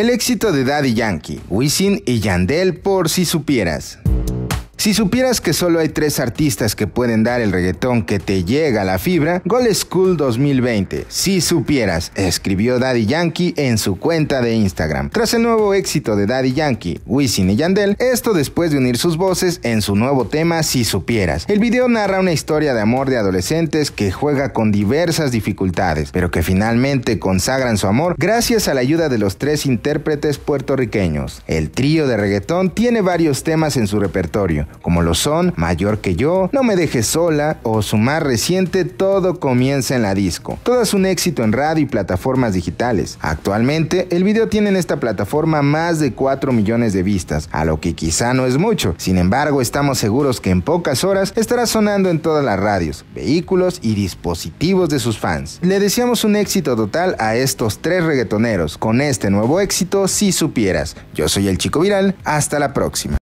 El éxito de Daddy Yankee, Wisin y Yandel por si supieras. Si supieras que solo hay tres artistas que pueden dar el reggaetón que te llega a la fibra, Gold School 2020. Si supieras, escribió Daddy Yankee en su cuenta de Instagram. Tras el nuevo éxito de Daddy Yankee, Wisin y Yandel, esto después de unir sus voces en su nuevo tema Si supieras. El video narra una historia de amor de adolescentes que juega con diversas dificultades, pero que finalmente consagran su amor gracias a la ayuda de los tres intérpretes puertorriqueños. El trío de reggaetón tiene varios temas en su repertorio, como lo son Mayor que yo, No me dejes sola o su más reciente Todo comienza en la disco. Todo es un éxito en radio y plataformas digitales. Actualmente el video tiene en esta plataforma más de 4 millones de vistas, a lo que quizá no es mucho. Sin embargo, estamos seguros que en pocas horas estará sonando en todas las radios, vehículos y dispositivos de sus fans. Le deseamos un éxito total a estos tres reggaetoneros con este nuevo éxito si supieras. Yo soy el chico viral, hasta la próxima.